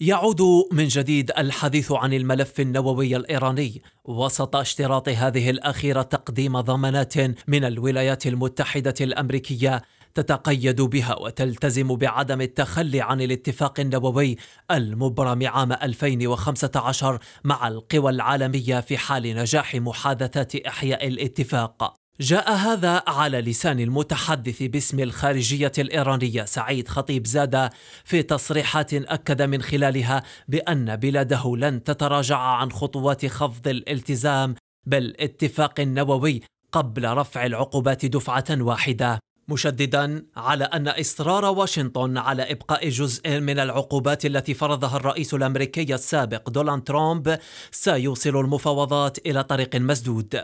يعود من جديد الحديث عن الملف النووي الايراني وسط اشتراط هذه الاخيره تقديم ضمانات من الولايات المتحده الامريكيه تتقيد بها وتلتزم بعدم التخلي عن الاتفاق النووي المبرم عام 2015 مع القوى العالميه في حال نجاح محادثات احياء الاتفاق جاء هذا على لسان المتحدث باسم الخارجية الإيرانية سعيد خطيب زادة في تصريحات أكد من خلالها بأن بلاده لن تتراجع عن خطوات خفض الالتزام بالاتفاق النووي قبل رفع العقوبات دفعة واحدة مشددا على ان اصرار واشنطن على ابقاء جزء من العقوبات التي فرضها الرئيس الامريكي السابق دونالد ترامب سيوصل المفاوضات الى طريق مسدود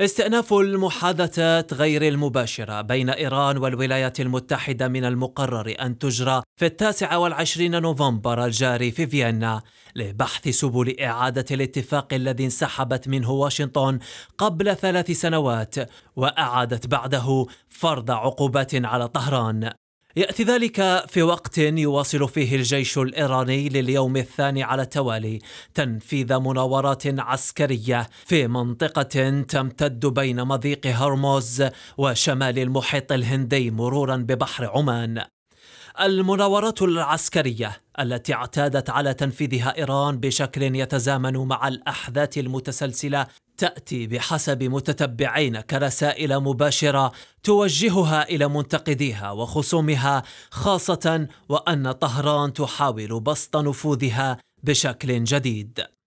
استئناف المحادثات غير المباشرة بين إيران والولايات المتحدة من المقرر أن تجرى في التاسع والعشرين نوفمبر الجاري في فيينا لبحث سبل إعادة الاتفاق الذي انسحبت منه واشنطن قبل ثلاث سنوات وأعادت بعده فرض عقوبات على طهران ياتي ذلك في وقت يواصل فيه الجيش الايراني لليوم الثاني على التوالي تنفيذ مناورات عسكريه في منطقه تمتد بين مضيق هرموز وشمال المحيط الهندي مرورا ببحر عمان المناورات العسكريه التي اعتادت على تنفيذها ايران بشكل يتزامن مع الاحداث المتسلسله تأتي بحسب متتبعين كرسائل مباشرة توجهها إلى منتقديها وخصومها خاصة وأن طهران تحاول بسط نفوذها بشكل جديد